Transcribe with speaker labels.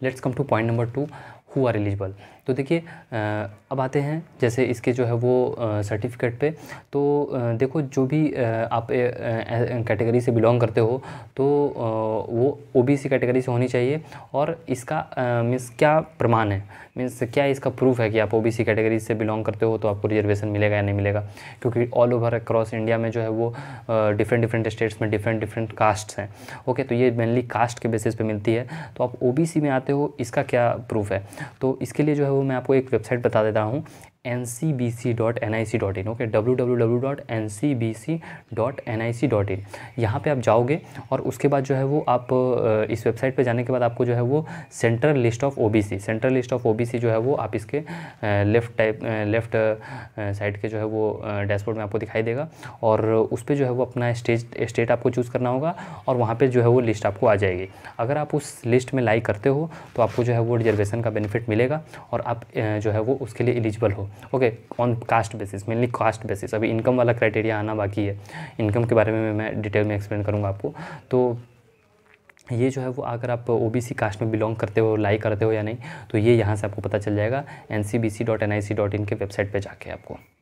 Speaker 1: let's come to point number two who are eligible तो देखिए अब आते हैं जैसे इसके जो है वो सर्टिफिकेट पे तो देखो जो भी आप कैटेगरी से बिलोंग करते हो तो वो ओबीसी कैटेगरी से होनी चाहिए और इसका मीन्स क्या प्रमाण है मीन्स क्या इसका प्रूफ है कि आप ओबीसी कैटेगरी से बिलोंग करते हो तो आपको रिजर्वेशन मिलेगा या नहीं मिलेगा क्योंकि ऑल ओवर अक्रॉस इंडिया में जो है वो डिफरेंट डिफरेंट स्टेट्स में डिफरेंट डिफरेंट कास्ट हैं ओके तो ये मेनली कास्ट के बेसिस पर मिलती है तो आप सी में आते हो इसका क्या प्रूफ है तो इसके लिए जो है वो मैं आपको एक वेबसाइट बता देता हूँ N C B C dot N I C dot in okay W W W dot N C B C dot N I C dot in यहाँ पर आप जाओगे और उसके बाद जो है वो आप इस वेबसाइट पर जाने के बाद आपको जो है वो central list of O B C central list of O B C जो है वो आप इसके लेफ्ट टाइप लेफ्ट साइड के जो है वो डैशबोर्ड में आपको दिखाई देगा और उस पर जो है वो अपना स्टेज स्टेट आपको चूज़ करना होगा और वहाँ पर जो है वो लिस्ट आपको आ जाएगी अगर आप उस लिस्ट में लाइक करते हो तो आपको जो है वो रिजर्वेशन का बेनिफिट मिलेगा और आप जो है वो उसके लिए एलिजिबल हो okay on caste basis mainly caste basis अभी इनकम वाला क्राइटेरिया आना बाकी है इनकम के बारे में मैं डिटेल में एक्सप्लेन करूँगा आपको तो ये जो है वो अगर आप ओ बी सी कास्ट में बिलोंग करते हो लाई करते हो या नहीं तो ये यहाँ से आपको पता चल जाएगा N C B C dot N I C dot in के वेबसाइट पर जाके आपको